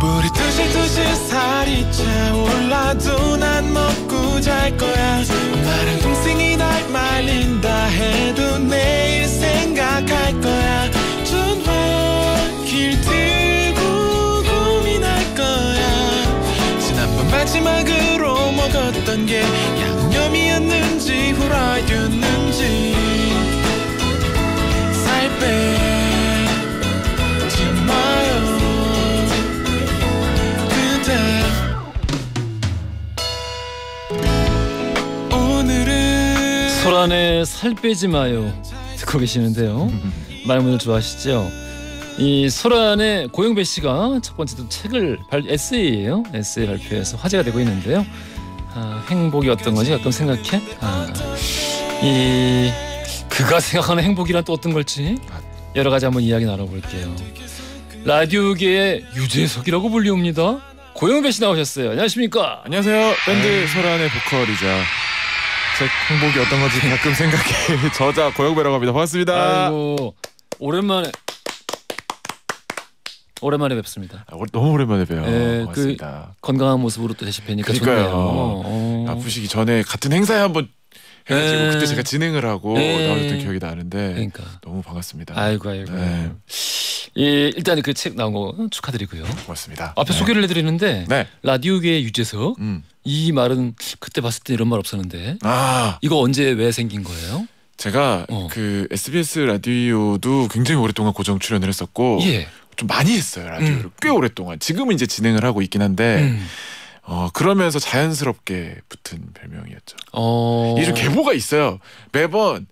불이 두실두실 살이 차올라도 난 먹고 잘 거야 나마랑 동생이 날 말린다 해도 내일 생각할 거야 존화길 들고 고민할 거야 지난번 마지막으로 먹었던 게 양념이었는지 후라이였는지 살빼 김건의 살 빼지 마요 듣고 계시는데요. 말문을 좋아하시죠? 이 소란의 고영배 씨가 첫 번째 책을 발, 에세이예요. 에세이 발표해서 화제가 되고 있는데요. 아, 행복이 어떤 건지 가끔 생각해. 아, 이 그가 생각하는 행복이란 또 어떤 걸지 여러 가지 한번 이야기 나눠볼게요. 라디오계의 유재석이라고 불리웁니다. 고영배 씨 나오셨어요. 안녕하십니까? 안녕하세요. 밴드 네. 소란의 보컬이자 제 행복이 어떤 건지 가끔 생각해. 저자 고영배라고 합니다. 반갑습니다. 아이고 오랜만에 오랜만에 뵙습니다. 아, 너무 오랜만에 뵈요. 네, 그 건강한 모습으로 또 다시 뵈니까 그러니까요. 좋네요. 어. 아프시기 전에 같은 행사에 한번 해가지고 예. 그때 제가 진행을 하고 예. 나오던 기억이 나는데 그러니까. 너무 반갑습니다. 아이고 아이고. 네. 예, 일단 그 책 나온 거 축하드리고요. 고맙습니다. 앞에 네. 소개를 해드리는데 네. 라디오계의 유재석, 음. 이 말은 그때 봤을 때 이런 말 없었는데. 아. 이거 언제 왜 생긴 거예요? 제가 어. 그 SBS 라디오도 굉장히 오랫동안 고정 출연을 했었고 예. 좀 많이 했어요 라디오를 음. 꽤 오랫동안 지금은 이제 진행을 하고 있긴 한데 음. 어, 그러면서 자연스럽게 붙은 별명이었죠. 어... 이좀 계보가 있어요. 매번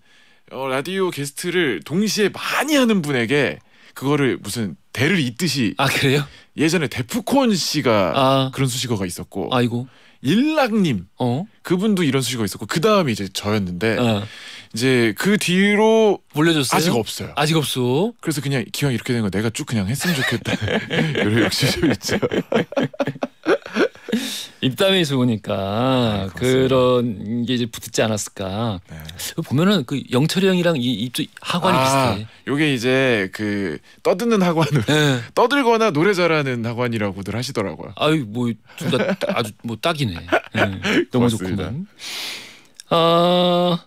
어, 라디오 게스트를 동시에 많이 하는 분에게 그거를 무슨 대를 잇듯이 아 그래요? 예전에 데프콘 씨가 아... 그런 수식어가 있었고 아이고 일락님 어? 그분도 이런 수식어 있었고 그 다음이 이제 저였는데 어. 이제 그 뒤로 몰려줬어요 아직 없어요. 아직 없어. 그래서 그냥 기왕 이렇게 된 거 내가 쭉 그냥 했으면 좋겠다. 이런 욕심이 있죠. 입담이 좋으니까 아이, 예, 그런 게 이제 붙지 않았을까. 네. 보면은 그 영철이 형이랑 이 입주 하관이 아, 비슷해. 요게 이제 그 떠드는 하관으 네. 예. 떠들거나 노래 잘하는 하관이라고들 하시더라고요. 아유 뭐 아주 뭐 딱이네. 네. 너무 좋구만. 아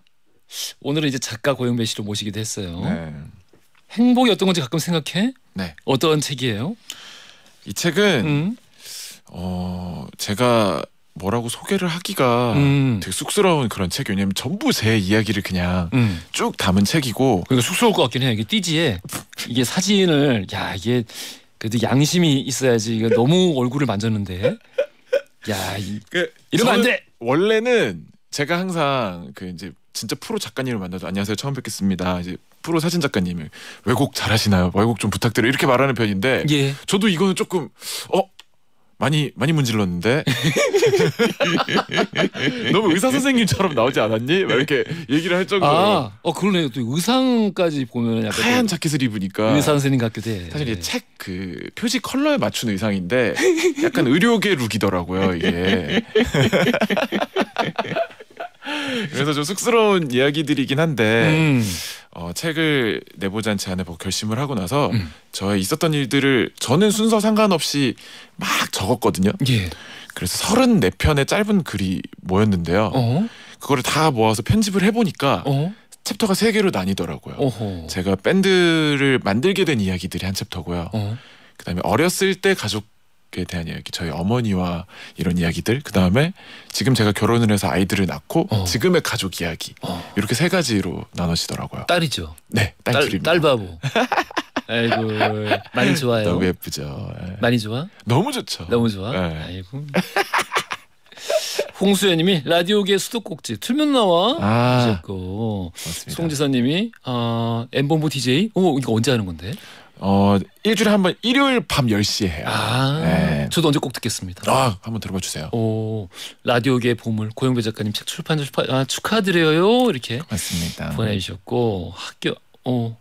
오늘은 이제 작가 고영배 씨를 모시기도 했어요. 네. 행복이 어떤 건지 가끔 생각해? 네. 어떤 책이에요? 이 책은 음. 어 제가 뭐라고 소개를 하기가 음. 되게 쑥스러운 그런 책이 왜냐면 전부 제 이야기를 그냥 음. 쭉 담은 책이고 그러니까 쑥스러울 것 같긴 해요 이게 띠지에 이게 사진을 야 이게 그래도 양심이 있어야지 이거 너무 얼굴을 만졌는데 야 이, 그, 이러면 안돼 원래는 제가 항상 그 이제 진짜 프로 작가님을 만나도 안녕하세요 처음 뵙겠습니다 이제 프로 사진 작가님을 왜곡 잘하시나요? 왜곡 좀 부탁드려 이렇게 말하는 편인데 예. 저도 이거는 조금 어 많이 많이 문질렀는데 너무 의사 선생님처럼 나오지 않았니? 막 이렇게 얘기를 할 정도로 아, 어 그러네요. 또 의상까지 보면 약간 하얀 자켓을 입으니까 의사 선생님 같기도 해. 사실 이게 네. 책그 표지 컬러에 맞춘 의상인데 약간 의료계 룩이더라고요 이게. 그래서 좀 쑥스러운 이야기들이긴 한데 음. 어, 책을 내보지않치 안에 결심을 하고 나서 음. 저의 있었던 일들을 저는 순서 상관없이 막 적었거든요. 예. 그래서 34편의 짧은 글이 모였는데요. 어허. 그거를 다 모아서 편집을 해보니까 어허. 챕터가 세 개로 나뉘더라고요. 어허. 제가 밴드를 만들게 된 이야기들이 한 챕터고요. 어? 그다음에 어렸을 때 가족 가족에 대한 이야기, 저희 어머니와 이런 이야기들, 그 다음에 지금 제가 결혼을 해서 아이들을 낳고 어. 지금의 가족 이야기 어. 이렇게 세 가지로 나눠지더라고요. 딸이죠. 네, 딸, 딸 둘입니다. 딸바보. 아이고 많이 좋아요. 너무 예쁘죠. 예. 많이 좋아? 너무 좋죠. 너무 좋아. 예. 아이고. 홍수연님이 라디오계 수도꼭지 틀면 나와 아, 하셨고 맞 송지선님이 아 엠본부 DJ 오 이거 언제 하는 건데? 어 일주일에 한 번 일요일 밤 10시에 해요. 아, 네. 저도 언제 꼭 듣겠습니다. 아, 한번 들어봐 주세요. 오, 라디오계 보물 고영배 작가님 책 출판 출판 아, 축하드려요. 이렇게 맞습니다. 보내주셨고 학교 어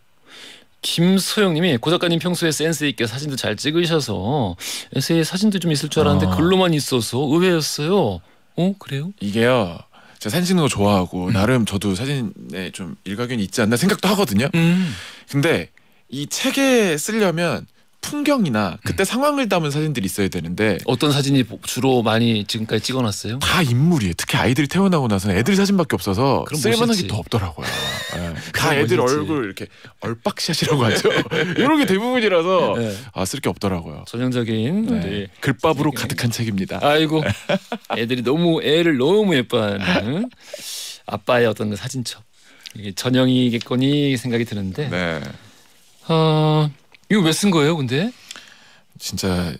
김소영님이 고 작가님 평소에 센스 있게 사진도 잘 찍으셔서 에세이 사진도 좀 있을 줄 알았는데 어. 글로만 있어서 의외였어요. 어 그래요? 이게요. 제가 사진 찍는 거 좋아하고 음. 나름 저도 사진에 좀 일가견이 있지 않나 생각도 하거든요. 음. 근데 이 책에 쓰려면 풍경이나 그때 음. 상황을 담은 사진들이 있어야 되는데 어떤 사진이 주로 많이 지금까지 찍어놨어요? 다 인물이에요. 특히 아이들이 태어나고 나서는 애들 사진밖에 없어서 쓸만한 게 더 없더라고요. 네. 다 애들 멋있지. 얼굴 이렇게 얼빡샷이라고 하죠. 이런 게 대부분이라서 네. 아쓸 게 없더라고요. 전형적인 네. 글밥으로 가득한 책입니다. 아이고 애들이 너무 애를 너무 예뻐하는 아빠의 어떤 그 사진첩 이게 전형이겠거니 생각이 드는데. 네. 어, 이거 왜 쓴 거예요, 근데? 진짜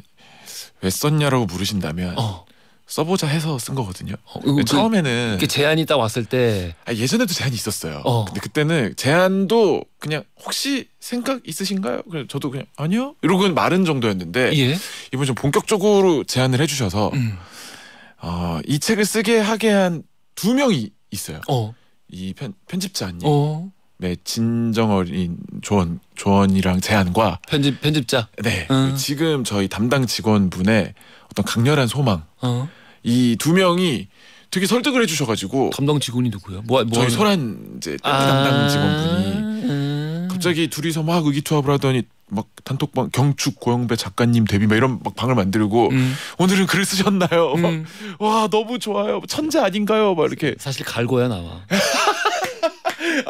왜 썼냐라고 물으신다면 어. 써보자 해서 쓴 거거든요. 어, 그, 처음에는 이게 제안이 딱 왔을 때 아, 예전에도 제안이 있었어요. 어. 근데 그때는 제안도 그냥 혹시 생각 있으신가요? 그냥 저도 그냥 아니요 이러고 말은 정도였는데 예? 이번 좀 본격적으로 제안을 해주셔서 음. 어, 이 책을 쓰게 하게 한 두 명이 있어요. 어. 이 편, 편집자님. 어. 네, 진정어린 조언 조언이랑 제안과 편집 편집자 네 어. 지금 저희 담당 직원분의 어떤 강렬한 소망 어. 이두 명이 되게 설득을 해주셔가지고 담당 직원이 누구요 뭐, 뭐 저희 하는... 소란 이제 아 담당 직원분이 음 갑자기 둘이서 막 의기투합을 하더니 막 단톡방 경축 고영배 작가님 데뷔 막 이런 막 방을 만들고 음. 오늘은 글을 쓰셨나요? 음. 와 너무 좋아요 천재 아닌가요? 막 이렇게 사실 갈고야 나와.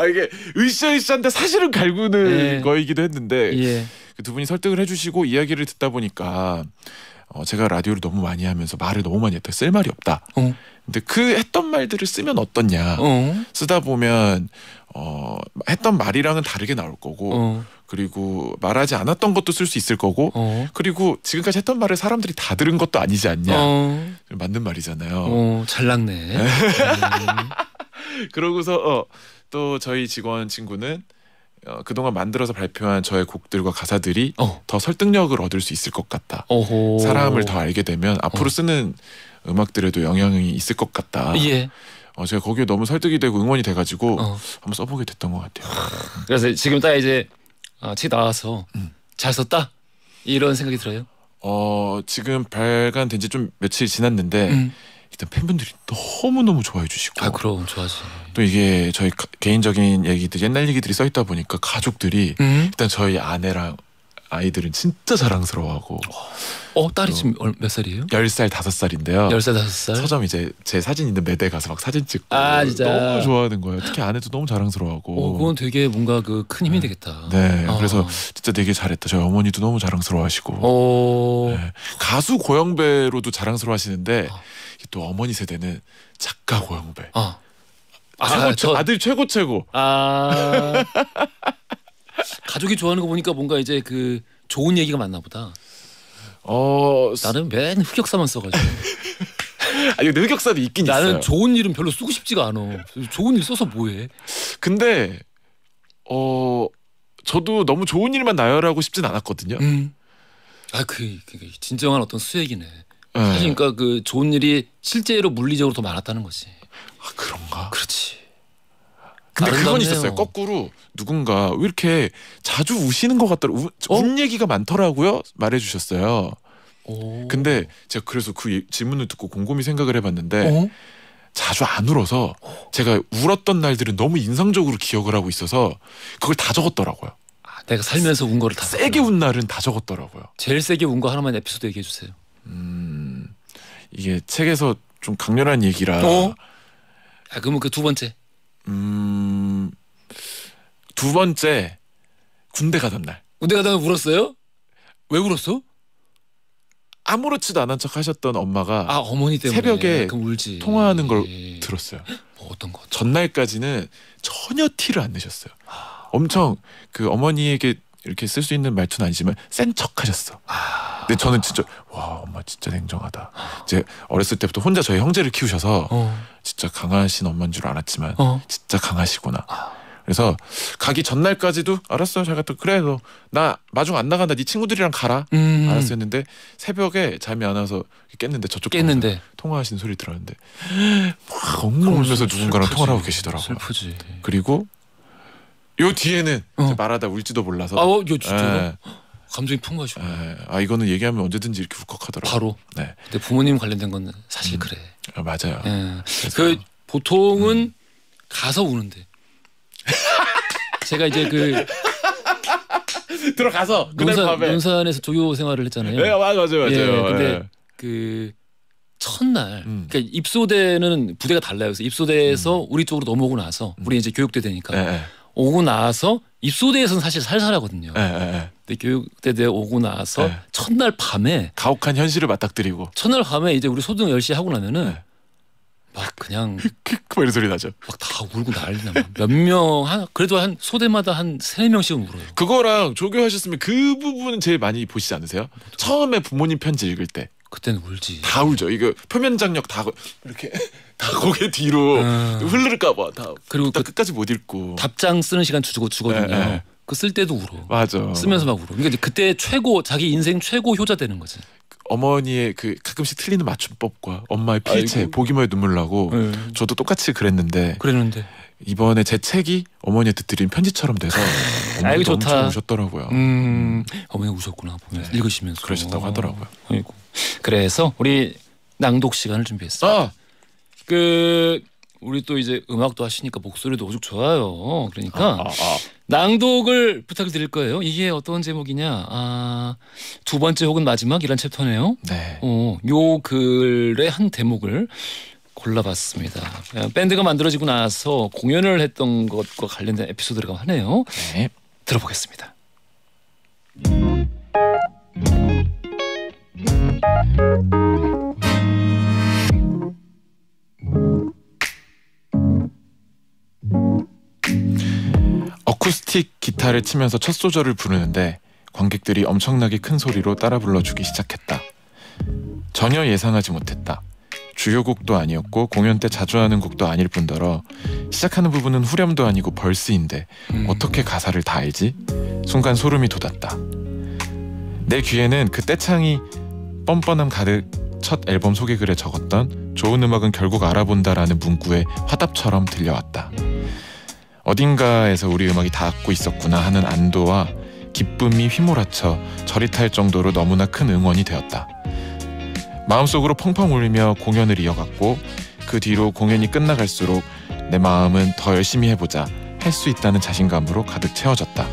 아 이게 으쌰으쌰한데 사실은 갈구는 예. 거이기도 했는데 예. 그 두 분이 설득을 해주시고 이야기를 듣다 보니까 어, 제가 라디오를 너무 많이 하면서 말을 너무 많이 했다 쓸 말이 없다. 어. 근데 그 했던 말들을 쓰면 어떻냐 어. 쓰다 보면 어, 했던 말이랑은 다르게 나올 거고 어. 그리고 말하지 않았던 것도 쓸 수 있을 거고 어. 그리고 지금까지 했던 말을 사람들이 다 들은 것도 아니지 않냐 어. 맞는 말이잖아요. 어, 잘 났네. 그러고서 어, 또 저희 직원 친구는 어, 그동안 만들어서 발표한 저의 곡들과 가사들이 어. 더 설득력을 얻을 수 있을 것 같다. 어호. 사람을 더 알게 되면 앞으로 어. 쓰는 음악들에도 영향이 있을 것 같다. 예. 어, 제가 거기에 너무 설득이 되고 응원이 돼가지고 어. 한번 써보게 됐던 것 같아요. 그래서 지금 딱 이제 아, 책 나와서 음. 잘 썼다 이런 생각이 들어요. 어 지금 발간된 지 좀 며칠 지났는데. 음. 일단 팬분들이 너무 너무 좋아해 주시고. 아 그럼 좋아지. 또 이게 저희 가, 개인적인 얘기들 옛날 얘기들이 써 있다 보니까 가족들이 음? 일단 저희 아내랑 아이들은 진짜 자랑스러워하고 오. 어. 어 딸이 어. 지금 몇 살이에요? 10살 5살인데요. 10살 5살. 서점 이제 제 사진 있는 매대 가서 막 사진 찍고 아, 진짜? 너무 좋아하는 거예요. 특히 아내도 너무 자랑스러워하고. 어, 그건 되게 뭔가 그 큰 힘이 네. 되겠다. 네. 아. 그래서 진짜 되게 잘했다. 저희 어머니도 너무 자랑스러워하시고. 어... 네. 가수 고영배로도 자랑스러워하시는데 어. 또 어머니 세대는 작가 고영배. 어. 아, 최고, 저... 아들 최고 최고. 아. 가족이 좋아하는 거 보니까 뭔가 이제 그 좋은 얘기가 많나 보다. 어 나는 맨 흑역사만 써가지고. 아니 근데 흑역사도 있긴 나는 있어요. 나는 좋은 일은 별로 쓰고 싶지가 않아. 좋은 일 써서 뭐해? 근데 어 저도 너무 좋은 일만 나열하고 싶진 않았거든요. 음. 아그 그, 그, 진정한 어떤 수액이네. 네. 사실 그러니까 그 좋은 일이 실제로 물리적으로 더 많았다는 거지. 아 그런가? 그렇지. 근데 아름답네요. 그건 있었어요. 거꾸로 누군가 왜 이렇게 자주 우시는 것 같더라고. 어? 운 얘기가 많더라고요. 말해주셨어요. 오. 근데 제가 그래서 그 질문을 듣고 곰곰이 생각을 해봤는데 어? 자주 안 울어서 제가 울었던 날들은 너무 인상적으로 기억을 하고 있어서 그걸 다 적었더라고요. 아, 내가 살면서 운 거를 다 세게 적었구운 날은 다 적었더라고요. 제일 세게 운 거 하나만 에피소드 얘기해 주세요. 음 이게 책에서 좀 강렬한 얘기라. 어? 아 그러면 그 두 번째. 음두 번째 군대 가던 날. 군대 가다가 울었어요? 왜 울었어? 아무렇지도 않은 척 하셨던 엄마가 아 어머니 때문에 새벽에 통화하는 걸 예. 들었어요. 뭐 어떤 거? 전날까지는 전혀 티를 안 내셨어요. 아, 엄청 아. 그 어머니에게 이렇게 쓸 수 있는 말투는 아니지만 센 척하셨어. 아, 근데 저는 진짜 와 엄마 진짜 냉정하다. 이제 어렸을 때부터 혼자 저희 형제를 키우셔서 어. 진짜 강하신 엄마인 줄 알았지만 어. 진짜 강하시구나. 아. 그래서 가기 전날까지도 알았어 잘 갔다 그래 너 나 마중 안 나간다 네 친구들이랑 가라 음. 알았어 했는데 새벽에 잠이 안 와서 깼는데 저쪽 깼는데 통화하신 소리 들었는데 막 엉엉 울면서 누군가랑 통화 하고 계시더라고요 슬프지 그리고 요 뒤에는 어. 말하다 울지도 몰라서 아 어, 예. 감정이 풍부하시고 예. 아 이거는 얘기하면 언제든지 이렇게 울컥하더라고 바로 네. 근데 부모님 관련된 건 사실 음. 그래 아, 맞아요 예. 그 보통은 음. 가서 우는데 제가 이제 그 들어가서 그날 산 밤에 논산에서 조교 생활을 했잖아요. 네, 맞아요, 맞아요. 예, 근데 네. 그 첫날 음. 그러니까 입소대는 부대가 달라요. 그래서 입소대에서 음. 우리 쪽으로 넘어오고 나서 음. 우리 이제 교육대 되니까 네. 오고 나서 입소대에서는 사실 살살하거든요. 네. 근데 교육대 대 오고 나서 첫날 밤에 가혹한 현실을 맞닥뜨리고 첫날 밤에 이제 우리 소등 열0시 하고 나면은 막 그냥 막 이런 소리 나죠. 막 다 울고 난리나. 몇명 한 그래도 한 소대마다 한 세 명씩은 울어요. 그거랑 조교하셨으면 그 부분 제일 많이 보시지 않으세요? 처음에 부모님 편지 읽을 때. 그때는 울지. 다 울죠. 이거 표면 장력 다 이렇게 다 고개 뒤로 아... 음. 흐를까봐 다. 그리고 그, 끝까지 못 읽고. 답장 쓰는 시간 주고 주거든요. 예, 예. 그쓸 때도 울어. 맞아. 쓰면서 막 울어. 그러니까 그때 최고 자기 인생 최고 효자 되는 거지. 어머니의 그 가끔씩 틀리는 맞춤법과 엄마의 필체 아이고. 보기만 해도 눈물 나고 네. 저도 똑같이 그랬는데 그랬는데 이번에 제 책이 어머니한테 드린 편지처럼 돼서 아, 아이고 좋다 우셨더라고요. 음, 음. 어머니 우셨구나 보면서 네. 읽으시면서 그러셨다고 하더라고요. 아이고 그래서 우리 낭독 시간을 준비했어요. 아! 그 우리 또 이제 음악도 하시니까 목소리도 오죽 좋아요. 그러니까 아, 아, 아. 낭독을 부탁드릴 거예요. 이게 어떤 제목이냐? 아, 두 번째 혹은 마지막이란 챕터네요. 네. 어, 요 글의 한 대목을 골라봤습니다. 아, 밴드가 만들어지고 나서 공연을 했던 것과 관련된 에피소드라고 하네요. 네. 들어보겠습니다. 어쿠스틱 기타를 치면서 첫 소절을 부르는데 관객들이 엄청나게 큰 소리로 따라 불러주기 시작했다. 전혀 예상하지 못했다. 주요 곡도 아니었고 공연 때 자주 하는 곡도 아닐 뿐더러 시작하는 부분은 후렴도 아니고 벌스인데 음. 어떻게 가사를 다 알지? 순간 소름이 돋았다. 내 귀에는 그 떼창이 뻔뻔함 가득 첫 앨범 소개글에 적었던 좋은 음악은 결국 알아본다라는 문구의 화답처럼 들려왔다. 어딘가에서 우리 음악이 닿고 있었구나 하는 안도와 기쁨이 휘몰아쳐 저릿탈 정도로 너무나 큰 응원이 되었다. 마음속으로 펑펑 울며 공연을 이어갔고 그 뒤로 공연이 끝나갈수록 내 마음은 더 열심히 해보자 할 수 있다는 자신감으로 가득 채워졌다.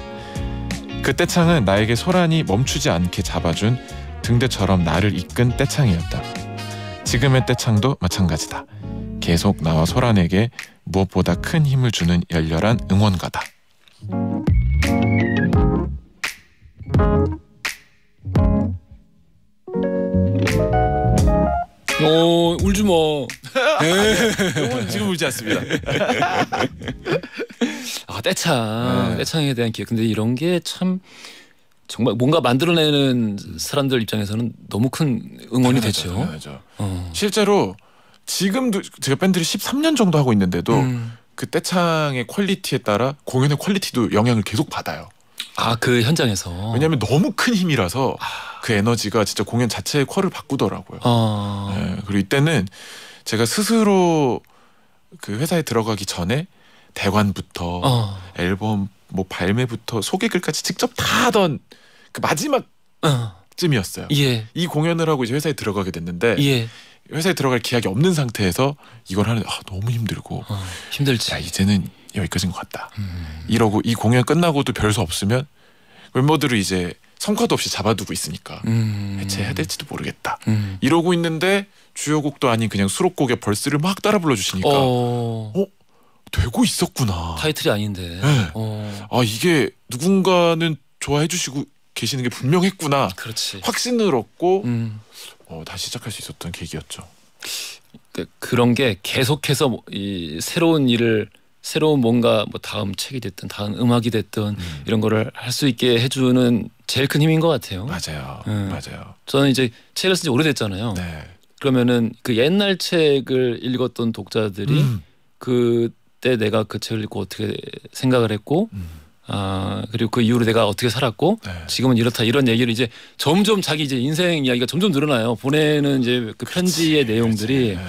그때 창은 나에게 소란이 멈추지 않게 잡아준 등대처럼 나를 이끈 때창이었다. 지금의 때창도 마찬가지다. 계속 나와 소란에게 무엇보다 큰 힘을 주는 열렬한 응원가다. 오 어, 울지 마. 네. 지금 울지 않습니다. 아 떼창, 네. 떼창에 대한 기억. 근데 이런 게 참 정말 뭔가 만들어내는 사람들 입장에서는 너무 큰 응원이 그렇죠, 되죠. 어. 실제로 지금도 제가 밴드를 13년 정도 하고 있는데도 음. 그때창의 퀄리티에 따라 공연의 퀄리티도 영향을 계속 받아요. 아 그 현장에서 왜냐하면 너무 큰 힘이라서 아. 그 에너지가 진짜 공연 자체의 퀄을 바꾸더라고요. 아. 네, 그리고 이때는 제가 스스로 그 회사에 들어가기 전에 대관부터 어. 앨범 뭐 발매부터 소개글까지 직접 다 하던 그 마지막 어. 쯤이었어요. 예. 이 공연을 하고 이제 회사에 들어가게 됐는데 예. 회사에 들어갈 기약이 없는 상태에서 이걸 하는데 아, 너무 힘들고 어, 힘들지. 야, 이제는 여기까지인 것 같다. 음. 이러고 이 공연 끝나고도 별 수 없으면 멤버들을 이제 성과도 없이 잡아두고 있으니까 음. 해체해야 될지도 모르겠다. 음. 이러고 있는데 주요곡도 아닌 그냥 수록곡의 벌스를 막 따라 불러주시니까 어, 어? 되고 있었구나. 타이틀이 아닌데. 네. 어. 아 이게 누군가는 좋아해주시고 계시는 게 분명했구나. 그렇지. 확신을 얻고 음. 어, 다시 시작할 수 있었던 계기였죠. 그, 그런 게 계속해서 뭐 이 새로운 일을 새로운 뭔가 뭐 다음 책이 됐든 다음 음악이 됐든 음. 이런 거를 할 수 있게 해주는 제일 큰 힘인 것 같아요. 맞아요, 음. 맞아요. 저는 이제 책을 쓴 지 오래됐잖아요. 네. 그러면은 그 옛날 책을 읽었던 독자들이 음. 그때 내가 그 책을 읽고 어떻게 생각을 했고 음. 아 그리고 그 이후로 내가 어떻게 살았고 네. 지금은 이렇다 이런 얘기를 이제 점점 자기 이제 인생 이야기가 점점 늘어나요. 보내는 이제 그 편지의 내용들이. 그 네.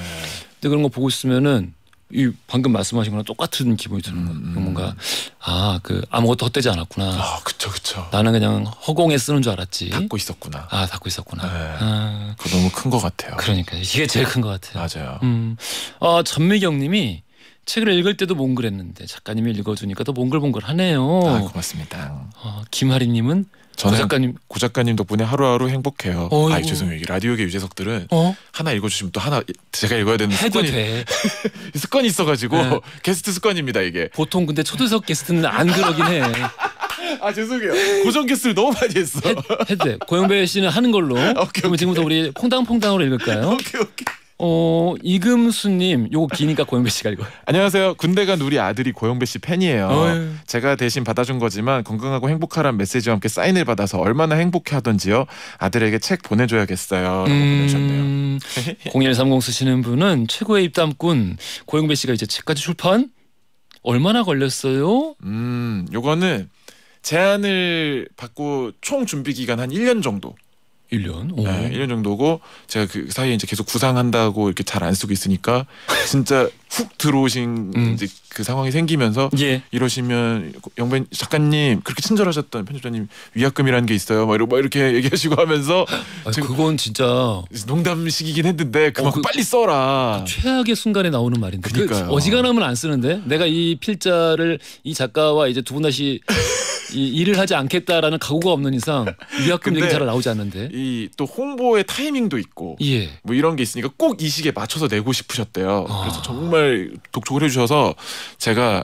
근데 그런 거 보고 있으면은 이 방금 말씀하신 거랑 똑같은 기분이 드는 거예요. 음, 음. 뭔가 아그 아무것도 헛되지 않았구나. 아 그쵸 그쵸. 나는 그냥 허공에 쓰는 줄 알았지. 닫고 있었구나. 아 닫고 있었구나. 네. 아. 그 너무 큰 것 같아요. 그러니까 이게 제일 큰 것 같아요. 맞아요. 음. 어 전미경님이 책을 읽을 때도 몽글했는데 작가님이 읽어주니까 더 몽글몽글하네요. 아, 고맙습니다. 어, 김하리님은 저 작가님 고 작가님 덕분에 하루하루 행복해요. 아 죄송해요. 라디오계 유재석들은 어? 하나 읽어주시면 또 하나 제가 읽어야 되는 해도 습관이 돼. 습관이 있어가지고 네. 게스트 습관입니다 이게. 보통 근데 초대석 게스트는 안 그러긴 해. 아 죄송해요. 고정 게스트를 너무 많이 했어. 해, 도 돼. 고영배 씨는 하는 걸로. 오케이, 그럼 오케이. 지금부터 우리 퐁당퐁당으로 읽을까요? 오케이 오케이. 어 이금수님 요거 기니까 고영배 씨가 이거 안녕하세요 군대 간 우리 아들이 고영배 씨 팬이에요 어이. 예. 제가 대신 받아준 거지만 건강하고 행복하란 메시지와 함께 사인을 받아서 얼마나 행복해하던지요 아들에게 책 보내줘야겠어요 음... 보내셨네요 0130 쓰시는 분은 최고의 입담꾼 고영배 씨가 이제 책까지 출판 얼마나 걸렸어요? 음 요거는 제안을 받고 총 준비 기간 한 1년 정도 1년. 오. 네, 1년 정도고 제가 그 사이에 이제 계속 구상한다고 이렇게 잘 안 쓰고 있으니까 진짜 훅 들어오신 음. 이제 그 상황이 생기면서 예. 이러시면 영배 작가님 그렇게 친절하셨던 편집자님 위약금이라는 게 있어요. 막, 이러, 막 이렇게 얘기하시고 하면서 아 그건 진짜 농담식이긴 했는데 그만 어, 그, 빨리 써라. 그 최악의 순간에 나오는 말인데 그, 어지간하면 안 쓰는데 내가 이 필자를 이 작가와 이제 두 분 다시 이, 일을 하지 않겠다라는 각오가 없는 이상 위약금 얘기 잘 나오지 않는데 이 또 홍보의 타이밍도 있고 예. 뭐 이런 게 있으니까 꼭 이 시기에 맞춰서 내고 싶으셨대요. 아. 그래서 정말 정말 독촉을 해주셔서 제가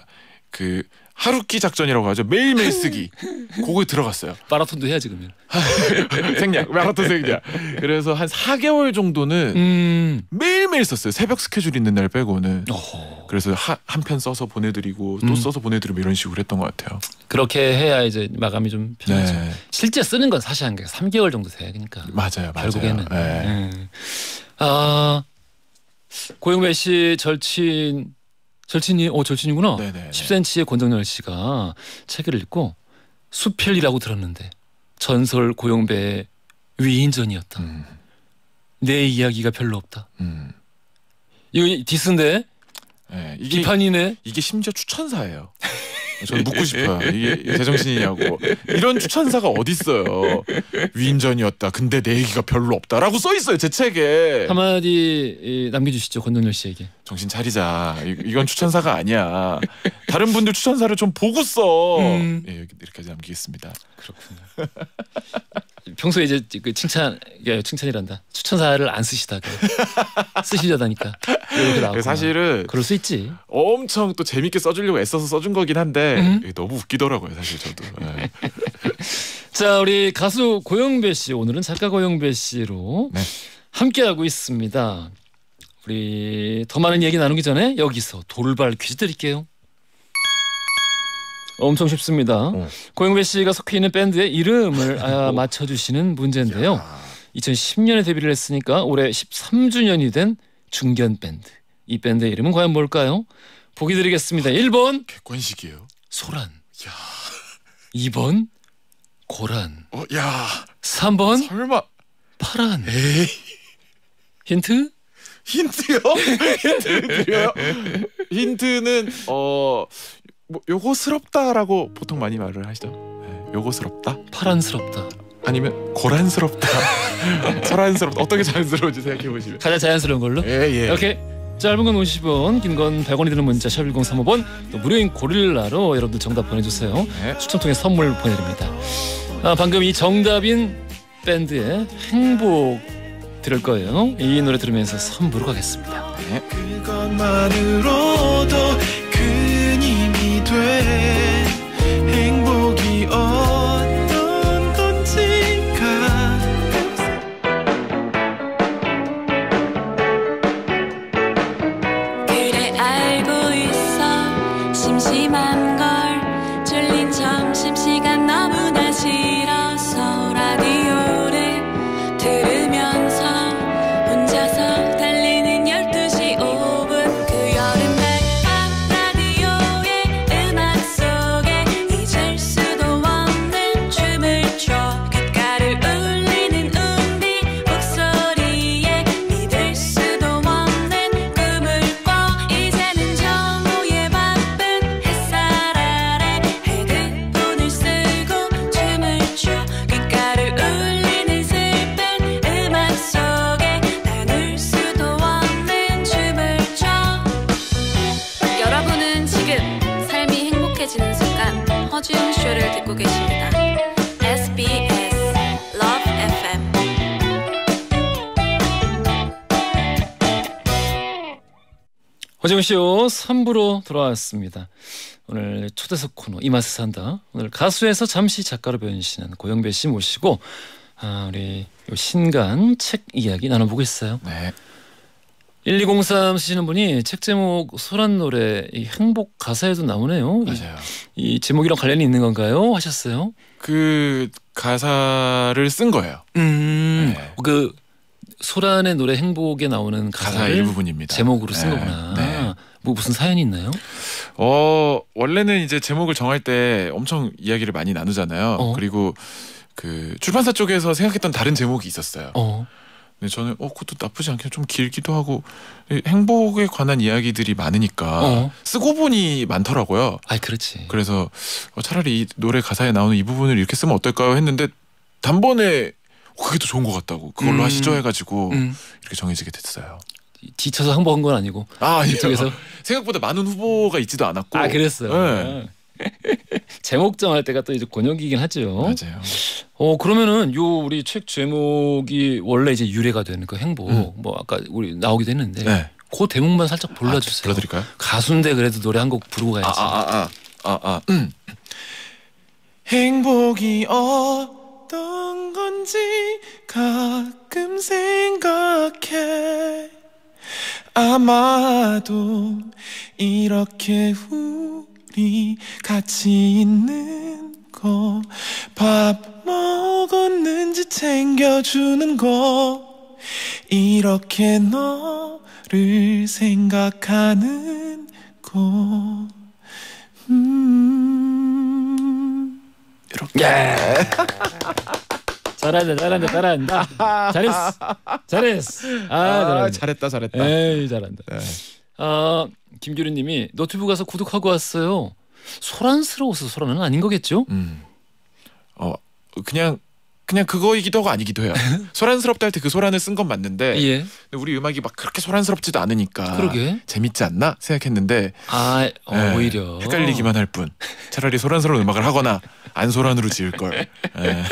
그 하루끼 작전이라고 하죠. 매일매일 쓰기. 그거에 들어갔어요. 마라톤도 해야지 그러면. 생략. 마라톤 생략. 그래서 한 4개월 정도는 음. 매일매일 썼어요. 새벽 스케줄 있는 날 빼고는. 오. 그래서 한 편 써서 보내드리고 또 음. 써서 보내드리고 이런 식으로 했던 것 같아요. 그렇게 해야 이제 마감이 좀 편하죠. 네. 실제 쓰는 건 사실 한 3개월 정도 돼야 되니까. 그러니까. 맞아요. 맞아요. 결국에는. 네. 네. 어... 고영배 씨 절친 절친이 어 절친이구나. 네네 10cm의 권정열 씨가 책을 읽고 수필이라고 들었는데 전설 고영배 위인전이었다. 음. 내 이야기가 별로 없다. 음. 이거 디스인데 네, 이게, 비판이네. 이게 심지어 추천사예요. 저는 묻고 싶어요. 이게 제정신이냐고. 이런 추천사가 어딨어요. 위인전이었다. 근데 내 얘기가 별로 없다라고 써 있어요. 제 책에. 한마디 남겨주시죠. 권동열 씨에게. 정신 차리자. 이건 추천사가 아니야. 다른 분들 추천사를 좀 보고 써. 음. 예, 이렇게까지 남기겠습니다. 그렇군요. 평소에 이제 그 칭찬, 예, 칭찬이란다. 추천사를 안 쓰시다가 쓰시려다니까. 그 사실은 그럴 수 있지. 엄청 또 재밌게 써주려고 애써서 써준 거긴 한데 음? 너무 웃기더라고요, 사실 저도. 예. 자, 우리 가수 고영배 씨 오늘은 작가 고영배 씨로 네. 함께하고 있습니다. 우리 더 많은 얘기 나누기 전에 여기서 돌발 퀴즈 드릴게요. 엄청 쉽습니다. 응. 어. 고영배 씨가 속해 있는 밴드의 이름을 아, 어. 맞춰주시는 문제인데요. 야. 2010년에 데뷔를 했으니까 올해 13주년이 된 중견 밴드. 이 밴드의 이름은 과연 뭘까요? 보기 드리겠습니다. 1번 아, 객관식이에요. 소란. 야. 2번 고란. 어, 야. 3번 설마 파란. 에이. 힌트? 힌트요? 힌트 드려요? 힌트는 어 뭐, 요거스럽다라고 보통 많이 말을 하시죠. 네, 요거스럽다. 파란스럽다. 아니면 고란스럽다. 설란스럽다 어떻게 자연스러운지 생각해 보시면. 가장 자연스러운 걸로. 예 예. 오케이. 짧은 건 50원, 긴건 100원이 되는 문자 샵 1035번 또 무료인 고릴라로 여러분들 정답 보내주세요. 네. 추첨 통해 선물 보내드립니다. 아, 방금 이 정답인 밴드의 행복 들을 거예요. 이 노래 들으면서 선부로 가겠습니다. 네. 어정요 3부로 돌아왔습니다. 오늘 초대석 코너 이 맛에 산다. 오늘 가수에서 잠시 작가로 변신한 고영배 씨 모시고 아, 우리 요 신간 책 이야기 나눠보겠어요. 네. 1203 쓰시는 분이 책 제목 소란 노래 이 행복 가사에도 나오네요. 맞아요. 이, 이 제목이랑 관련이 있는 건가요? 하셨어요? 그 가사를 쓴 거예요. 음. 네. 그 소란의 노래 행복에 나오는 가사 일부분입니다. 제목으로 쓴 네. 거구나. 네. 뭐 무슨 사연이 있나요? 어 원래는 이제 제목을 정할 때 엄청 이야기를 많이 나누잖아요. 어? 그리고 그 출판사 쪽에서 생각했던 다른 제목이 있었어요. 어? 근데 저는 어 그것도 나쁘지 않게 좀 길기도 하고 행복에 관한 이야기들이 많으니까 어. 쓰고 보니 많더라고요. 아 그렇지. 그래서 어, 차라리 이 노래 가사에 나오는 이 부분을 이렇게 쓰면 어떨까요 했는데 단번에 어, 그게 더 좋은 것 같다고 그걸로 음. 하시죠 해가지고 음. 이렇게 정해지게 됐어요. 뒤쳐서 항복한 건 아니고 아 이쪽에서 생각보다 많은 후보가 있지도 않았고 아 그랬어요. 네. 제목 정할 때가 또 이제 권역이긴 하죠. 맞아요. 어 그러면은 요 우리 책 제목이 원래 이제 유래가 되는 그 행복 음. 뭐 아까 우리 나오기도 했는데 네. 그 대목만 살짝 아, 불러주세요. 아, 불러드릴까요? 가수인데 그래도 노래 한 곡 부르고 가야지. 아 아, 아, 아, 아, 아, 아, 아. 음. 행복이 어 어떤 건지 가끔 생각해 아마도 이렇게 우리 같이 있는 거 밥 먹었는지 챙겨주는 거 이렇게 너를 생각하는 거 음. 이렇게. 예. 잘한다 잘한다 잘한다 잘했어 잘했어 아, 아잘했다 잘했다 에이 잘한다 네. 아 김규리님이 너튜브 가서 구독하고 왔어요 소란스러워서 소란은 아닌 거겠죠? 음. 어 그냥 그냥 그거이기도 하고 아니기도 해요. 소란스럽다 할 때 그 소란을 쓴 건 맞는데 예. 우리 음악이 막 그렇게 소란스럽지도 않으니까 그러게. 재밌지 않나 생각했는데 아 어, 예, 오히려 헷갈리기만 할 뿐. 차라리 소란스러운 음악을 하거나 안 소란으로 지을 걸. 예.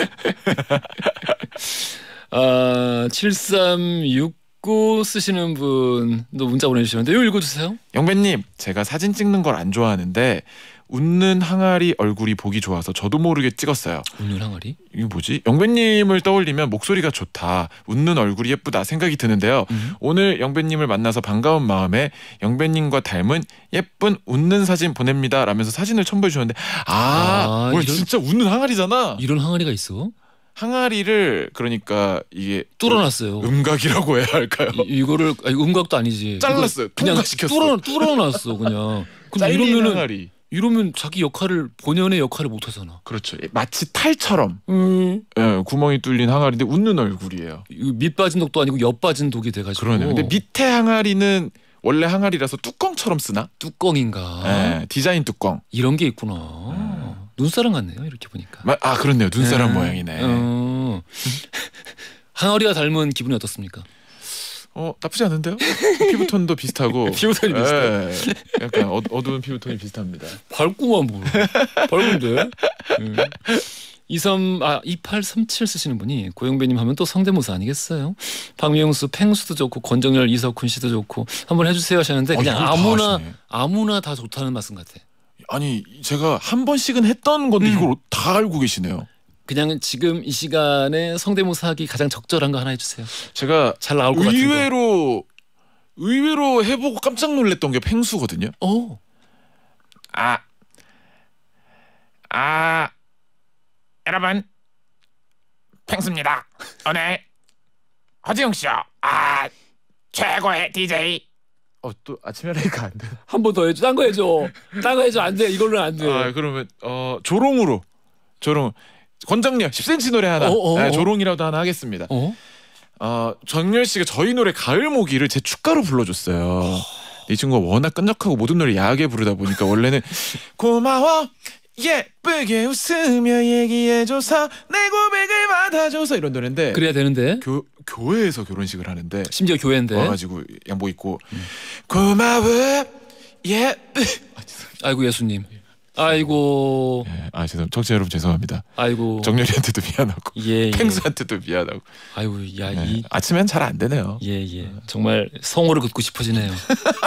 아 736. 9 쓰시는 분도 문자 보내주시는데요 읽어주세요. 영배님 제가 사진 찍는 걸 안 좋아하는데 웃는 항아리 얼굴이 보기 좋아서 저도 모르게 찍었어요. 웃는 항아리? 이게 뭐지? 영배님을 떠올리면 목소리가 좋다, 웃는 얼굴이 예쁘다 생각이 드는데요. 음. 오늘 영배님을 만나서 반가운 마음에 영배님과 닮은 예쁜 웃는 사진 보냅니다 라면서 사진을 첨부해 주셨는데 아, 아뭘 이런, 진짜 웃는 항아리잖아. 이런 항아리가 있어? 항아리를 그러니까 이게 뚫어놨어요. 음각이라고 해야 할까요? 이, 거를 아니, 음각도 아니지. 잘랐어요. 그냥 뚫어 뚫어놨어 그냥. 그럼 이러면은 이러면 자기 역할을 본연의 역할을 못 하잖아. 그렇죠. 마치 탈처럼 음. 예, 구멍이 뚫린 항아리인데 웃는 얼굴이에요. 밑 빠진 독도 아니고 옆 빠진 독이 돼가지고. 그러네요. 근데 밑에 항아리는 원래 항아리라서 뚜껑처럼 쓰나? 뚜껑인가. 예, 디자인 뚜껑. 이런 게 있구나. 음. 눈사람 같네요. 이렇게 보니까. 마, 아 그렇네요. 눈사람 예. 모양이네. 어. 항아리와 닮은 기분이 어떻습니까? 어 나쁘지 않은데요? 피부톤도 비슷하고 피부톤이 비슷해. 예, 약간 어, 두운 피부톤이 비슷합니다. 밝구만 뭐. 밝은데. 음. 예. 23, 아, 2837 쓰시는 분이 고영배님 하면 또 성대모사 아니겠어요? 박명수, 팽수도 좋고 권정열, 이석훈 씨도 좋고 한번 해주세요 하셨는데 그냥 아, 아무나 다 아무나 다 좋다는 말씀 같아. 아니 제가 한 번씩은 했던 건데 음. 이걸 다 알고 계시네요. 그냥 지금 이 시간에 성대모사 하기 가장 적절한 거 하나 해주세요. 제가 잘 나올 것 의외로 의외로 해보고 깜짝 놀랐던 게 펭수거든요. 어. 아. 아. 여러분. 펭수입니다. 오늘 허지웅 씨요. 아. 최고의 DJ. 어 또 아침에 라이가 안 돼. 한 번 더 해줘. 딴거 해줘. 딴 거 해줘. 안 돼. 이걸로는 안 돼. 아 그러면 어 조롱으로. 조롱. 권정열 10cm 노래 하나 어, 어 네, 어. 조롱이라도 하나 하겠습니다. 어? 어, 정열 씨가 저희 노래 가을 모기를 제 축가로 불러줬어요. 이 친구가 워낙 끈적하고 모든 노래 야하게 부르다 보니까 원래는 고마워 예쁘게 웃으며 얘기해줘서 내 고백을 받아줘서 이런 노래인데 그래야 되는데 교, 교회에서 결혼식을 하는데 심지어 교회인데 와가지고 양복 입고 음. 고마워 예쁘 아, 아이고 예수님 아이고. 예, 아 죄송, 청취자 여러분 죄송합니다. 아이고. 정렬이한테도 미안하고, 예, 예. 펭수한테도 미안하고. 아이고, 야 예. 이. 아침엔 잘 안 되네요. 예 예. 정말 성호를 긋고 싶어지네요.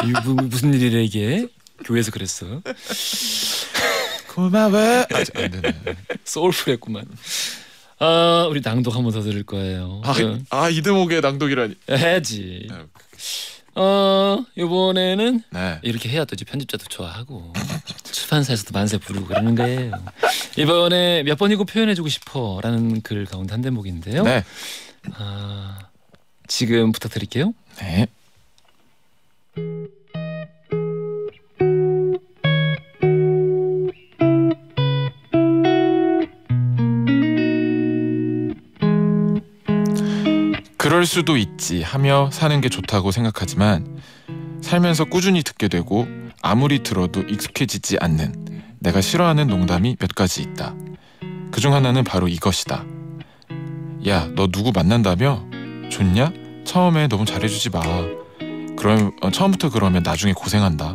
이, 무슨 일이래 이게? 교회에서 그랬어. 고마워. 아직 안 되네. 소울풀했구만. 아 우리 낭독 한번 더 들을 거예요. 아이 아, 아 대목에 낭독이라니. 해야지. 아, 어 이번에는 네. 이렇게 해야 되지 편집자도 좋아하고 출판사에서도 만세 부르고 그러는 거예요. 이번에 몇 번이고 표현해주고 싶어라는 글 가운데 한 대목인데요. 네. 아 지금 부탁드릴게요. 네. 그럴 수도 있지 하며 사는 게 좋다고 생각하지만 살면서 꾸준히 듣게 되고 아무리 들어도 익숙해지지 않는 내가 싫어하는 농담이 몇 가지 있다. 그 중 하나는 바로 이것이다. 야, 너 누구 만난다며? 좋냐? 처음에 너무 잘해주지 마. 그럼 어, 처음부터 그러면 나중에 고생한다.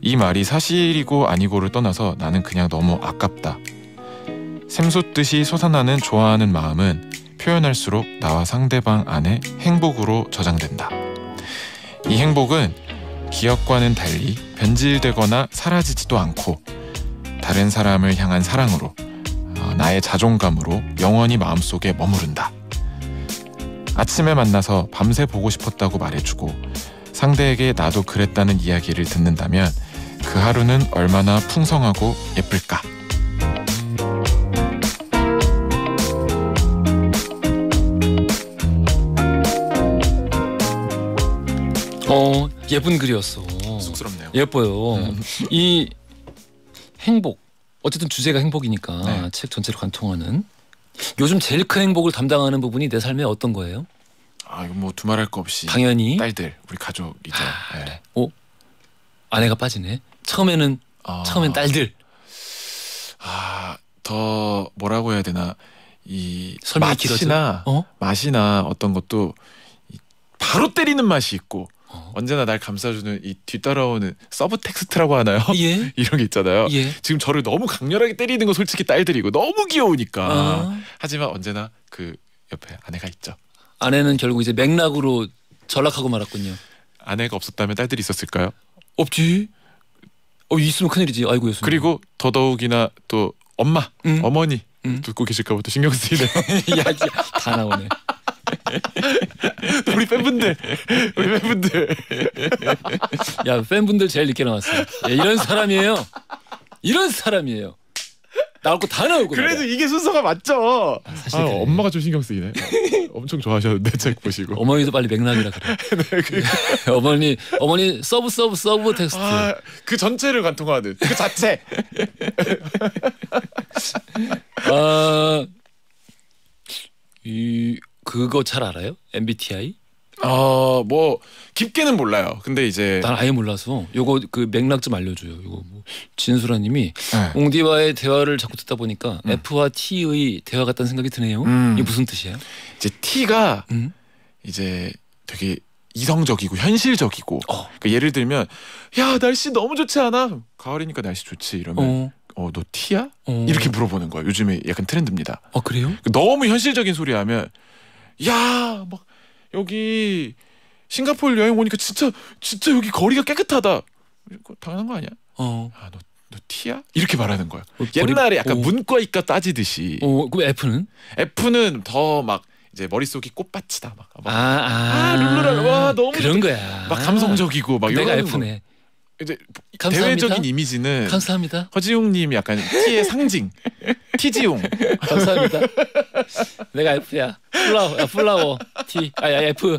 이 말이 사실이고 아니고를 떠나서 나는 그냥 너무 아깝다. 샘솟듯이 솟아나는 좋아하는 마음은 표현할수록 나와 상대방 안에 행복으로 저장된다. 이 행복은 기억과는 달리 변질되거나 사라지지도 않고 다른 사람을 향한 사랑으로 어, 나의 자존감으로 영원히 마음속에 머무른다. 아침에 만나서 밤새 보고 싶었다고 말해주고 상대에게 나도 그랬다는 이야기를 듣는다면 그 하루는 얼마나 풍성하고 예쁠까? 예쁜 글이었어. 쑥스럽네요. 예뻐요. 음. 이 행복 어쨌든 주제가 행복이니까 네. 책 전체를 관통하는 요즘 제일 큰 행복을 담당하는 부분이 내삶의 어떤 거예요? 아 이거 뭐 두말할 거 없이 당연히 딸들 우리 가족이죠. 아, 네. 오 어? 아내가 빠지네. 처음에는 아, 처음엔 딸들. 아 더 뭐라고 해야 되나 이 맛이나 어? 맛이나 어떤 것도 바로 때리는 맛이 있고 언제나 날 감싸주는 이 뒤따라오는 서브 텍스트라고 하나요? 예? 이런 게 있잖아요. 예? 지금 저를 너무 강렬하게 때리는 건 솔직히 딸들이고 너무 귀여우니까. 아. 하지만 언제나 그 옆에 아내가 있죠. 아내는 결국 이제 맥락으로 전락하고 말았군요. 아내가 없었다면 딸들이 있었을까요? 없지. 어 있으면 큰일이지. 아이고 예수. 그리고 더더욱이나 또 엄마, 음? 어머니 음? 듣고 계실까 봐또 신경 쓰이네요. 야다 나오네. 우리 팬분들 우리 팬분들 야 팬분들 제일 늦게 나왔어요 야, 예, 이런 사람이에요 이런 사람이에요 나올 거 다 나올 거 그래도 이게 순서가 맞죠 아, 사실 아, 그래. 엄마가 좀 신경 쓰이네 엄청 좋아하셨는데 책 보시고 어머니도 빨리 맥락이라 그래 네, 그... 어머니 어머니 서브 서브 서브 텍스트 아, 그 전체를 관통하는 그 자체 아... 이 그거 잘 알아요? MBTI? 어, 뭐 깊게는 몰라요. 근데 이제 난 아예 몰라서 요거 그 맥락 좀 알려줘요. 요거 뭐 진수라님이 네. 옹디와의 대화를 자꾸 듣다 보니까 음. F와 T의 대화 같다는 생각이 드네요. 음. 이게 무슨 뜻이에요? 이제 T가 음? 이제 되게 이성적이고 현실적이고 어. 그러니까 예를 들면 야 날씨 너무 좋지 않아? 가을이니까 날씨 좋지 이러면 어. 어, 너 티야? 어. 이렇게 물어보는 거예요. 요즘에 약간 트렌드입니다. 아, 그래요? 너무 현실적인 소리 하면 야, 막 여기 싱가포르 여행 오니까 진짜 진짜 여기 거리가 깨끗하다. 당연한 거 아니야? 어. 아, 너, 너 티야? 이렇게 말하는 거야. 어, 옛날에 약간 어. 문과이과 따지듯이. 어, 그럼 F는? F는 더막 이제 머릿속이 꽃밭이다 막. 막. 아, 아, 아 룰루랄 와 너무 그런 거야. 막 감성적이고 막 내가 F네. 이제 감사합니다. 대외적인 이미지는 감사합니다. 허지웅님 약간 티의 상징 티지웅 감사합니다. 내가 F야 플라워 아, 플라워 T 아야 F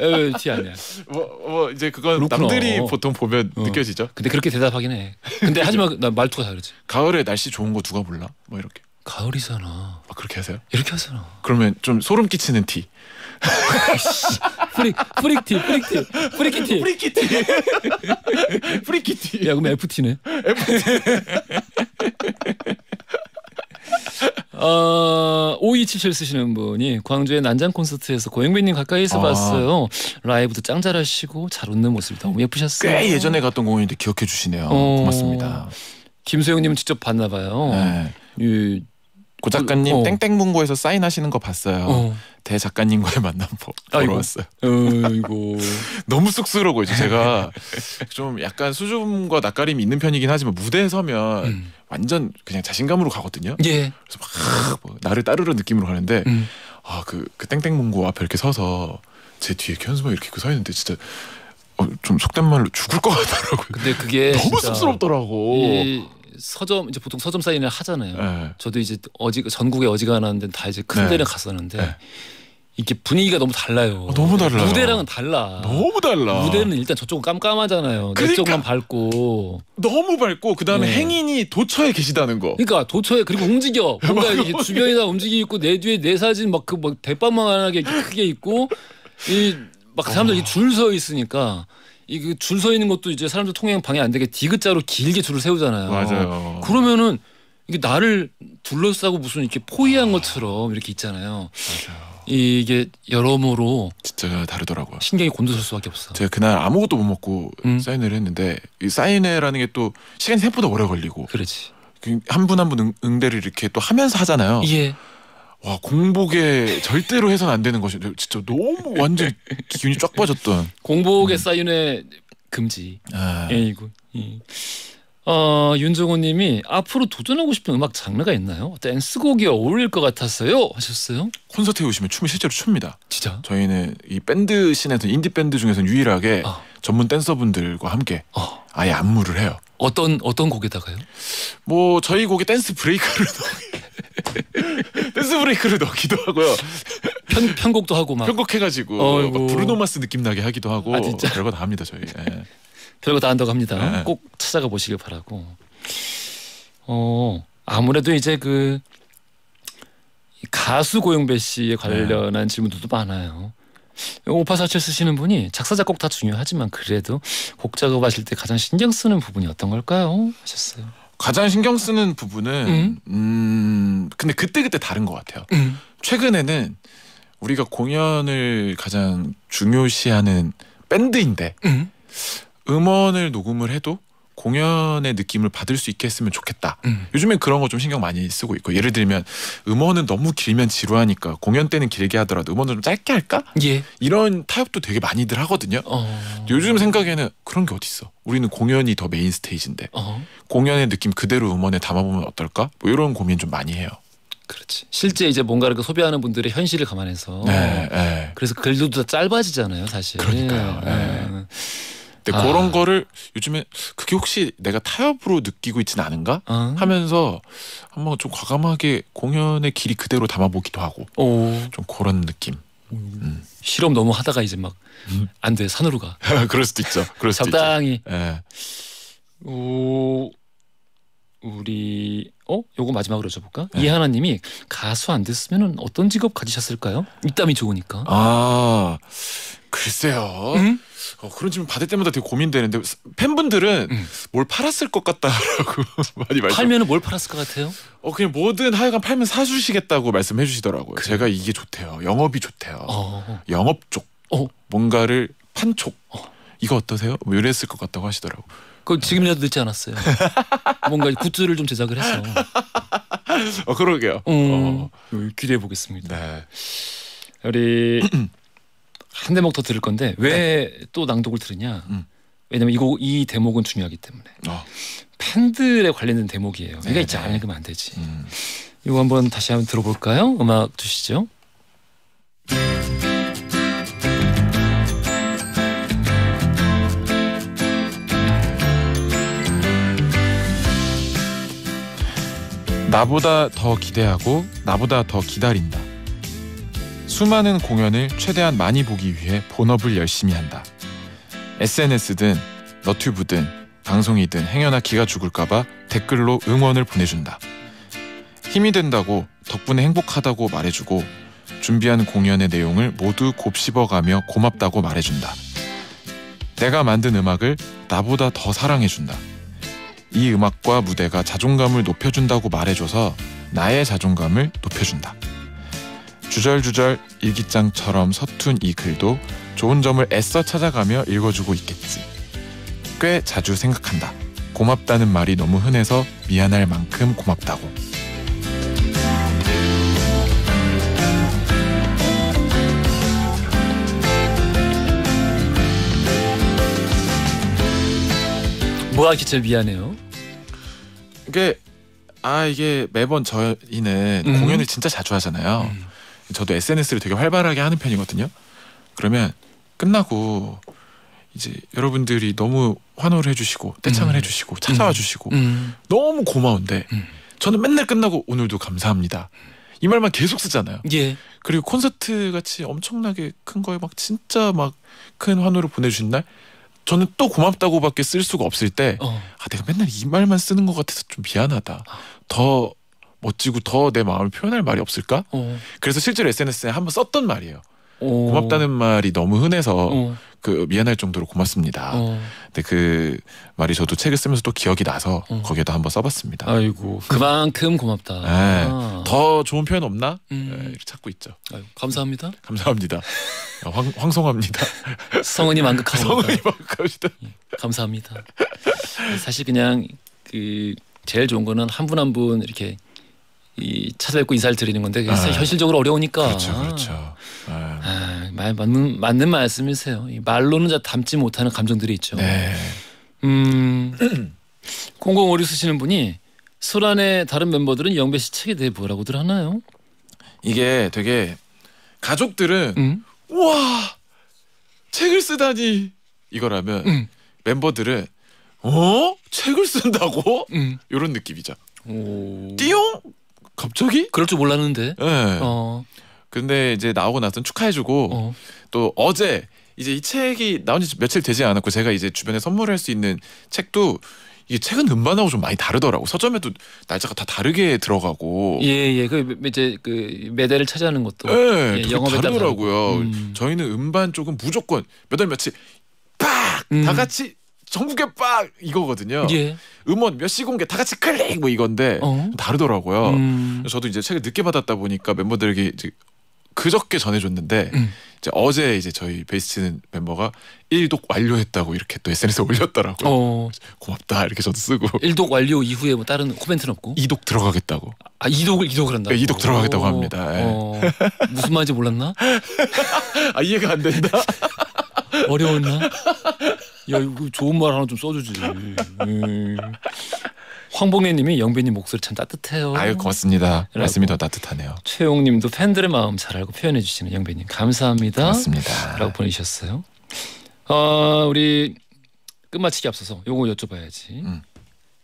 에, T 아니야. 뭐, 뭐 이제 그건 그렇구나. 남들이 어. 보통 보면 어. 느껴지죠. 근데 그렇게 대답하긴 해. 근데 하지만 나 말투가 다르지. 가을에 날씨 좋은 거 누가 몰라? 뭐 이렇게. 가을이잖아. 아, 그렇게 하세요? 이렇게 하잖아. 그러면 좀 소름 끼치는 티. 프릭프릭티프릭티 프리키티 프리키티 프리키티. 야 그럼 FT네. 어, 5277 쓰시는 분이 광주의 난장 콘서트에서 고영배님 가까이서 아. 봤어요. 라이브도 짱 잘하시고 잘 웃는 모습이 너무 예쁘셨어요. 꽤 예전에 갔던 공연인데 기억해 주시네요. 어. 고맙습니다. 김소영님은 직접 봤나 봐요. 네. 이, 고 작가님 어. 땡땡문고에서 사인하시는 거 봤어요. 어. 대 작가님과의 만남 보러 왔어요. 아이고 너무 쑥스러워 이제 제가 좀 약간 수줍음과 낯가림이 있는 편이긴 하지만 무대에 서면 음. 완전 그냥 자신감으로 가거든요. 예. 그래서 막 뭐 나를 따르는 느낌으로 가는데 음. 아그 그, 그 땡땡문고 앞에 이렇게 서서 제 뒤에 현수막 이렇게 입고 서 있는데 진짜 어, 좀 속된 말로 죽을 것 같더라고요. 근데 그게 너무 쑥스럽더라고. 이... 서점 이제 보통 서점 사인을 하잖아요. 네. 저도 이제 어지 전국에 어지간한 데 다 이제 큰 네. 데는 갔었는데 네. 이게 분위기가 너무 달라요. 아, 너무 달라. 무대랑은 달라. 너무 달라. 무대는 일단 저쪽은 깜깜하잖아요. 그러니까, 쪽만 밝고 너무 밝고 그다음에 네. 행인이 도처에 계시다는 거. 그러니까 도처에 그리고 움직여. 뭔가 이게 주변이다 움직이고 내 뒤에 내 사진 막 그막 그막 뭐 대빵만하게 크게 있고 이 막 사람들이 어. 줄서 있으니까 이줄서 그 있는 것도 이제 사람들 통행 방해 안 되게 디귿자로 길게 줄을 세우잖아요. 맞아요. 그러면은 이게 나를 둘러싸고 무슨 이렇게 포위한 아. 것처럼 이렇게 있잖아요. 맞아요. 이게 여러모로 진짜 다르더라고요. 신경이 곤두설 수밖에 없어. 제가 그날 아무것도 못 먹고 음. 사인회를 했는데 이 사인회라는 게 또 시간이 생각보다 오래 걸리고. 그렇지. 그 한분 한 분 응대를 이렇게 또 하면서 하잖아요. 예. 와 공복에 절대로 해선 안 되는 것이 진짜 너무 완전 기운이 쫙 빠졌던 공복에 음. 사인회 금지. 에이구. 아. 예, 음. 예. 어, 윤종호님이 앞으로 도전하고 싶은 음악 장르가 있나요? 댄스곡이 어울릴 것 같았어요. 하셨어요? 콘서트에 오시면 춤을 실제로 춥니다. 진짜? 저희는 이 밴드 신에서 인디 밴드 중에서 유일하게 어. 전문 댄서분들과 함께 어. 아예 안무를 해요. 어떤 어떤 곡에다가요? 뭐 저희 곡에 댄스 브레이크를 댄스 브레이크를 넣기도 하고요. 편 편곡도 하고 막 편곡해가지고 어막 브루노마스 느낌 나게 하기도 하고 아, 진짜? 별거 다 합니다 저희. 예. 별거 다 한다고 합니다. 예. 꼭 찾아가 보시길 바라고. 어 아무래도 이제 그 가수 고영배 씨에 관련한 예. 질문들도 많아요. 오파사칠 쓰시는 분이 작사 작곡 다 중요하지만 그래도 곡 작업하실 때 가장 신경 쓰는 부분이 어떤 걸까요? 하셨어요. 가장 신경 쓰는 부분은 음, 음 근데 그때 그때 다른 것 같아요. 음. 최근에는 우리가 공연을 가장 중요시하는 밴드인데 음. 원을 녹음을 해도 공연의 느낌을 받을 수 있게 했으면 좋겠다. 음. 요즘엔 그런 거 좀 신경 많이 쓰고 있고 예를 들면 음원은 너무 길면 지루하니까 공연 때는 길게 하더라도 음원을 좀 짧게 할까? 예. 이런 타협도 되게 많이들 하거든요. 어... 요즘 생각에는 그런 게 어디 있어? 우리는 공연이 더 메인 스테이지인데 어... 공연의 느낌 그대로 음원에 담아보면 어떨까? 뭐 이런 고민 좀 많이 해요. 그렇지. 실제 이제 뭔가를 그 소비하는 분들의 현실을 감안해서. 네, 네. 그래서 글도 더 짧아지잖아요, 사실. 그러니까요. 네. 네. 근데 네, 아. 그런 거를 요즘에 그게 혹시 내가 타협으로 느끼고 있지는 않은가 아. 하면서 한번 좀 과감하게 공연의 길이 그대로 담아보기도 하고 오. 좀 그런 느낌. 음. 실험 너무 하다가 이제 막 안돼 음. 산으로 가. 그럴 수도 있죠. 그럴 수도 적당히. 예. 오 우리 어 요거 마지막으로 여쭤볼까 네. 이하나님이 가수 안 됐으면 어떤 직업 가지셨을까요? 입담이 좋으니까 아 글쎄요 음? 어, 그런 질문 받을 때마다 되게 고민되는데 팬분들은 음. 뭘 팔았을 것 같다라고 많이 말씀 팔면은 뭘 팔았을 것 같아요? 어 그냥 뭐든 하여간 팔면 사주시겠다고 말씀해 주시더라고요 그래. 제가 이게 좋대요 영업이 좋대요 어. 영업 쪽 어. 뭔가를 판촉 어. 이거 어떠세요? 뭐 이랬을 것 같다고 하시더라고요 그 지금이라도 늦지 않았어요. 뭔가 굿즈를 좀 제작을 해서. 어 그러게요. 음, 어. 음, 기대해 보겠습니다. 네. 우리 한 대목 더 들을 건데 왜또 네. 낭독을 들으냐? 음. 왜냐면 이거 이 대목은 중요하기 때문에 어. 팬들에 관련된 대목이에요. 이거 네, 있지 안으면안 네. 되지. 음. 이거 한번 다시 한번 들어볼까요? 음악 주시죠. 나보다 더 기대하고 나보다 더 기다린다. 수많은 공연을 최대한 많이 보기 위해 본업을 열심히 한다. SNS든 너튜브든 방송이든 행여나 기가 죽을까봐 댓글로 응원을 보내준다. 힘이 된다고 덕분에 행복하다고 말해주고 준비한 공연의 내용을 모두 곱씹어가며 고맙다고 말해준다. 내가 만든 음악을 나보다 더 사랑해준다. 이 음악과 무대가 자존감을 높여준다고 말해줘서 나의 자존감을 높여준다. 주절주절 일기장처럼 서툰 이 글도 좋은 점을 애써 찾아가며 읽어주고 있겠지. 꽤 자주 생각한다. 고맙다는 말이 너무 흔해서 미안할 만큼 고맙다고. 뭐하기일 미안해요. 이게 아 이게 매번 저희는 음. 공연을 진짜 자주 하잖아요. 음. 저도 SNS를 되게 활발하게 하는 편이거든요. 그러면 끝나고 이제 여러분들이 너무 환호를 해주시고 음. 떼창을 음. 해주시고 찾아와 음. 주시고 음. 너무 고마운데 저는 맨날 끝나고 오늘도 감사합니다. 이 말만 계속 쓰잖아요. 예. 그리고 콘서트 같이 엄청나게 큰 거에 막 진짜 막 큰 환호를 보내주신 날 저는 또 고맙다고밖에 쓸 수가 없을 때 어. 아, 내가 맨날 이 말만 쓰는 것 같아서 좀 미안하다. 아. 더 멋지고 더 내 마음을 표현할 말이 없을까? 어. 그래서 실제로 SNS에 한번 썼던 말이에요. 오. 어. 고맙다는 말이 너무 흔해서 어. 그 미안할 정도로 고맙습니다. 어. 근데 그 말이 저도 책을 쓰면서 또 기억이 나서 어. 거기에도 한번 써봤습니다. 아이고 그만큼 고맙다. 네, 아. 더 좋은 표현 없나 음. 네, 찾고 있죠. 아유, 감사합니다. 감사합니다. 황, 황송합니다. 성은이 만극하고 성은이 만극합니다. 예, 감사합니다. 사실 그냥 그 제일 좋은 거는 한 분 한 분 이렇게 이 찾아뵙고 인사를 드리는 건데 아, 현실적으로 어려우니까 그렇죠 그렇죠 아, 아 맞는 맞는 말씀이세요 말로는 담지 못하는 감정들이 있죠 네. 음 공공오류 쓰시는 분이 소란의 다른 멤버들은 영배 씨 책에 대해 뭐라고들 하나요? 이게 되게 가족들은 음? 와 책을 쓰다니 이거라면 음. 멤버들은 어 책을 쓴다고 음. 이런 느낌이죠. 오. 저기 그럴 줄 몰랐는데. 네. 어. 근데 이제 나오고 나서 축하해주고 어. 또 어제 이제 이 책이 나온 지 며칠 되지 않았고 제가 이제 주변에 선물할 수 있는 책도 이게 책은 음반하고 좀 많이 다르더라고 서점에도 날짜가 다 다르게 들어가고 예예 예. 그 이제 그 매대를 차지하는 것도 예, 예 영업에 다르더라고요 음. 저희는 음반 쪽은 무조건 몇월 며칠 빡다 음. 같이 전국의 빡 이거거든요. 예. 음원 몇 시 공개 다 같이 클릭 뭐 이건데 어? 다르더라고요. 음. 저도 이제 책을 늦게 받았다 보니까 멤버들에게 이제 그저께 전해줬는데 음. 이제 어제 이제 저희 베이스 치는 멤버가 1독 완료했다고 이렇게 또 SNS에 올렸더라고요. 어. 고맙다 이렇게 저도 쓰고 1독 완료 이후에 뭐 다른 코멘트는 없고 2독 들어가겠다고. 아 2독을 2독을 한다. 네, 2독 들어가겠다고 오. 어. 합니다. 예. 어. 무슨 말인지 몰랐나? 아 이해가 안 된다. 어려웠나? 야 이거 좋은 말 하나 좀 써주지. 예. 황봉래님이 영빈님 목소리 참 따뜻해요. 아유 고맙습니다. 말씀이 더 따뜻하네요. 최용님도 팬들의 마음 잘 알고 표현해 주시는 영빈님 감사합니다. 고맙습니다. 라고 보내주셨어요. 어, 우리 끝마치기 앞서서 요거 여쭤봐야지. 음.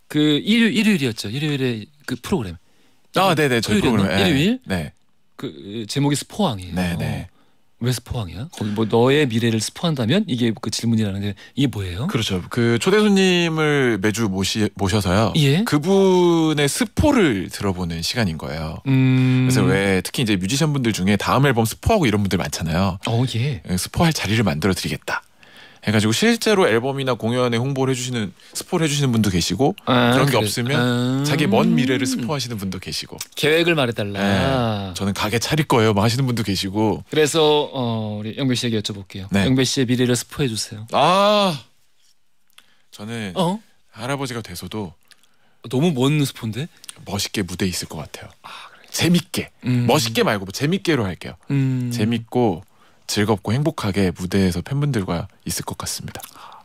그 일요, 일요일이었죠. 일요일에 그 프로그램. 아, 네네. 네. 저희 프로그램. 예. 일요일. 네. 그 제목이 스포왕이에요. 네네. 네. 왜 스포왕이야? 거기 뭐 너의 미래를 스포한다면 이게 그 질문이라는데 이게 뭐예요? 그렇죠. 그 초대 손님을 매주 모시 모셔서요. 예? 그분의 스포를 들어보는 시간인 거예요. 음... 그래서 왜 특히 이제 뮤지션분들 중에 다음 앨범 스포하고 이런 분들 많잖아요. 어, 예. 예 스포할 자리를 만들어 드리겠다. 해가지고 실제로 앨범이나 공연에 홍보를 해주시는 스포를 해주시는 분도 계시고 아, 그런 게 그래. 없으면 아. 자기 먼 미래를 스포하시는 분도 계시고 계획을 말해달라. 네. 저는 가게 차릴 거예요. 막 하시는 분도 계시고. 그래서 어, 우리 영배 씨에게 여쭤볼게요. 네. 영배 씨의 미래를 스포해 주세요. 아 저는 어? 할아버지가 돼서도 너무 먼 스포인데 멋있게 무대에 있을 것 같아요. 아, 그래. 재밌게 음. 멋있게 말고 뭐 재밌게로 할게요. 음. 재밌고 즐겁고 행복하게 무대에서 팬분들과 있을 것 같습니다.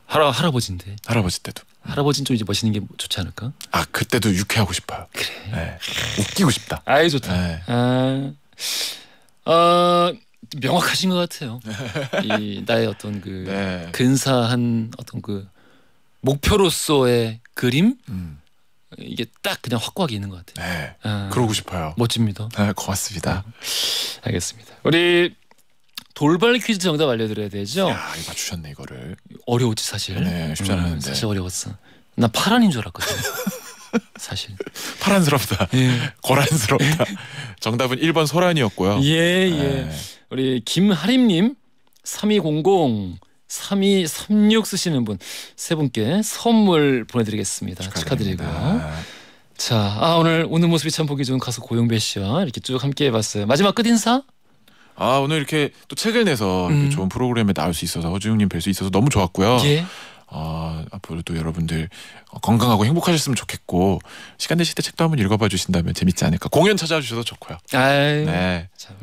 할아 할아버지인데. 할아버지 때도. 할아버지는 좀 이제 멋있는 게 좋지 않을까? 아 그때도 유쾌하고 싶어요. 그래. 네. 웃기고 싶다. 아이 좋다. 네. 아, 어, 명확하신 것 같아요. 이 나의 어떤 그 네. 근사한 어떤 그 목표로서의 그림 음. 이게 딱 그냥 확고하게 있는 것 같아요. 네. 아, 그러고 싶어요. 멋집니다. 네, 고맙습니다. 아, 알겠습니다. 우리 돌발 퀴즈 정답 알려드려야 되죠. 야, 맞추셨네 이거를. 어려웠지 사실. 네, 쉽지 음, 않았는데. 음, 사실 어려웠어. 나 파란인 줄 알았거든. 사실. 파란스럽다. 예. 고란스럽다. 정답은 1번 소란이었고요. 예, 예. 예. 우리 김하림님, 3200, 3236 쓰시는 분 세 분께 선물 보내드리겠습니다. 축하드립니다. 축하드리고 자, 아 오늘 오늘 모습이 참 보기 좋은 가수 고용배 씨와 이렇게 쭉 함께해봤어요. 마지막 끝 인사 아 오늘 이렇게 또 책을 내서 이렇게 음. 좋은 프로그램에 나올 수 있어서 허지웅님 뵐 수 있어서 너무 좋았고요. 예. 어, 앞으로 또 여러분들 건강하고 행복하셨으면 좋겠고 시간 되실 때 책도 한번 읽어봐 주신다면 재밌지 않을까. 공연 찾아주셔서 좋고요. 아유, 네. 참,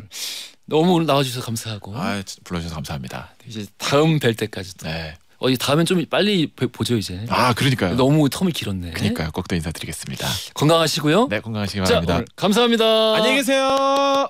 너무 오늘 나와주셔서 감사하고. 아 불러주셔서 감사합니다. 네, 이제 다음 뵐 때까지 네. 어, 이 다음엔 좀 빨리 보죠 이제. 아 그러니까요. 너무 텀이 길었네. 그러니까요. 꼭 또 인사드리겠습니다. 건강하시고요. 네, 건강하시기 바랍니다. 자, 감사합니다. 안녕히 계세요.